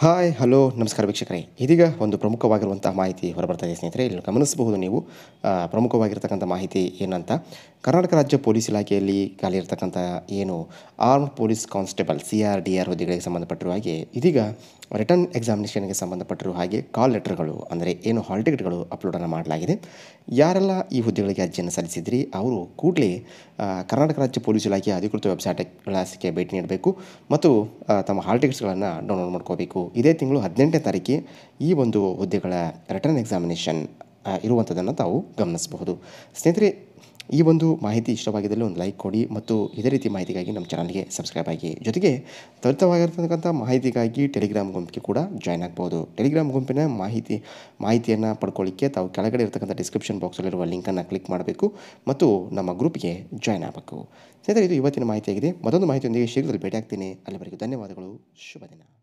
hi hello ನಮಸ್ಕಾರ ವೀಕ್ಷಕರೇ ಇದೀಗ ಒಂದು ಪ್ರಮುಖವಾಗಿರುವಂಥ ಮಾಹಿತಿ ಹೊರಬರ್ತಾ ಇದೆ ಸ್ನೇಹಿತರೆ ಇಲ್ಲಿ ಗಮನಿಸಬಹುದು ನೀವು ಪ್ರಮುಖವಾಗಿರ್ತಕ್ಕಂಥ ಮಾಹಿತಿ ಏನಂತ ಕರ್ನಾಟಕ ರಾಜ್ಯ ಪೊಲೀಸ್ ಇಲಾಖೆಯಲ್ಲಿ ಖಾಲಿ ಇರತಕ್ಕಂಥ ಏನು armed police constable C R D R ಹುದ್ದೆಗಳಿಗೆ ಸಂಬಂಧಪಟ್ಟಿರುವ ಹಾಗೆ ಇದೀಗ ರಿಟರ್ನ್ ಎಕ್ಸಾಮಿನೇಷನ್ಗೆ ಸಂಬಂಧಪಟ್ಟಿರುವ ಹಾಗೆ ಕಾಲ್ ಲೆಟರ್ಗಳು ಅಂದರೆ ಏನು ಹಾಲ್ ಟಿಕೆಟ್ಗಳು ಅಪ್ಲೋಡನ್ನು ಮಾಡಲಾಗಿದೆ ಯಾರೆಲ್ಲ ಈ ಹುದ್ದೆಗಳಿಗೆ ಅರ್ಜಿಯನ್ನು ಸಲ್ಲಿಸಿದ್ರಿ ಅವರು ಕೂಡಲೇ ಕರ್ನಾಟಕ ರಾಜ್ಯ ಪೊಲೀಸ್ ಇಲಾಖೆಯ ಅಧಿಕೃತ ವೆಬ್ಸೈಟ್ ವೆಬ್ಸೈಟ್ಗಳಕ್ಕೆ ಭೇಟಿ ನೀಡಬೇಕು ಮತ್ತು ತಮ್ಮ ಹಾಲ್ ಟಿಕೆಟ್ಸ್ಗಳನ್ನು ಡೌನ್ಲೋಡ್ ಮಾಡ್ಕೋಬೇಕು ಇದೇ ತಿಂಗಳು ಹದಿನೆಂಟನೇ ತಾರೀಕಿಗೆ ಈ ಒಂದು ಹುದ್ದೆಗಳ ರಿಟರ್ನ್ ಎಕ್ಸಾಮಿನೇಷನ್ ಇರುವಂಥದ್ದನ್ನು ತಾವು ಗಮನಿಸಬಹುದು ಸ್ನೇಹಿತರೆ ಈ ಒಂದು ಮಾಹಿತಿ ಇಷ್ಟವಾಗಿದ್ದಲ್ಲಿ ಒಂದು ಲೈಕ್ ಕೊಡಿ ಮತ್ತು ಇದೇ ರೀತಿ ಮಾಹಿತಿಗಾಗಿ ನಮ್ಮ ಚಾನಲ್ಗೆ ಸಬ್ಸ್ಕ್ರೈಬ್ ಆಗಿ ಜೊತೆಗೆ ತ್ವರಿತವಾಗಿರ್ತಕ್ಕಂಥ ಮಾಹಿತಿಗಾಗಿ ಟೆಲಿಗ್ರಾಮ್ ಗುಂಪಿಗೆ ಕೂಡ ಜಾಯ್ನ್ ಆಗ್ಬೋದು ಟೆಲಿಗ್ರಾಮ್ ಗುಂಪಿನ ಮಾಹಿತಿ ಮಾಹಿತಿಯನ್ನು ಪಡ್ಕೊಳ್ಳಿಕ್ಕೆ ತಾವು ಕೆಳಗಡೆ ಇರತಕ್ಕಂಥ ಡಿಸ್ಕ್ರಿಪ್ಷನ್ ಬಾಕ್ಸಲ್ಲಿರುವ ಲಿಂಕನ್ನು ಕ್ಲಿಕ್ ಮಾಡಬೇಕು ಮತ್ತು ನಮ್ಮ ಗ್ರೂಪ್ಗೆ ಜಾಯ್ನ್ ಆಗಬೇಕು ಸ್ನೇಹಿತರೆ ಇದು ಇವತ್ತಿನ ಮಾಹಿತಿಯಾಗಿದೆ ಮತ್ತೊಂದು ಮಾಹಿತಿಯೊಂದಿಗೆ ಶೀಘ್ರದಲ್ಲಿ ಭೇಟಿಯಾಗ್ತೀನಿ ಅಲ್ಲಿವರೆಗೂ ಧನ್ಯವಾದಗಳು ಶುಭ ದಿನ